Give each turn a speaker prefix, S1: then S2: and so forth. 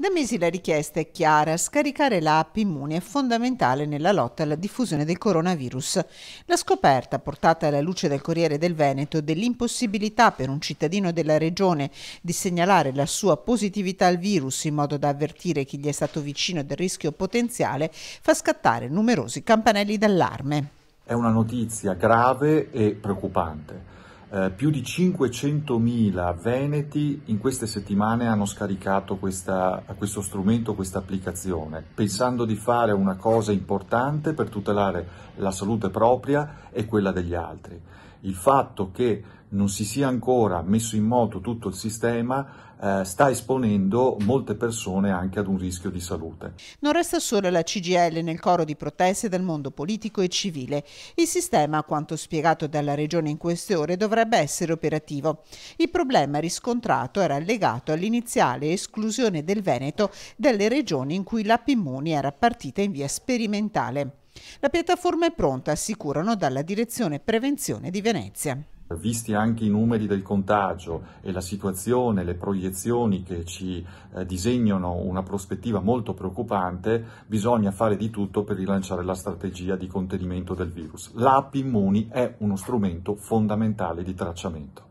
S1: Da mesi la richiesta è chiara, scaricare l'app immune è fondamentale nella lotta alla diffusione del coronavirus. La scoperta, portata alla luce dal Corriere del Veneto, dell'impossibilità per un cittadino della regione di segnalare la sua positività al virus in modo da avvertire chi gli è stato vicino del rischio potenziale, fa scattare numerosi campanelli d'allarme.
S2: È una notizia grave e preoccupante eh, più di 500.000 veneti in queste settimane hanno scaricato questa, questo strumento, questa applicazione, pensando di fare una cosa importante per tutelare la salute propria e quella degli altri. Il fatto che non si sia ancora messo in moto tutto il sistema eh, sta esponendo molte persone anche ad un rischio di salute.
S1: Non resta solo la CGL nel coro di proteste del mondo politico e civile. Il sistema, quanto spiegato dalla Regione in queste ore, dovrà potrebbe essere operativo. Il problema riscontrato era legato all'iniziale esclusione del Veneto dalle regioni in cui la Pimmuni era partita in via sperimentale. La piattaforma è pronta, assicurano dalla Direzione Prevenzione di Venezia visti
S2: anche i numeri del contagio e la situazione, le proiezioni che ci eh, disegnano una prospettiva molto preoccupante, bisogna fare di tutto per rilanciare la strategia di contenimento del virus. L'app Immuni è uno strumento fondamentale di tracciamento.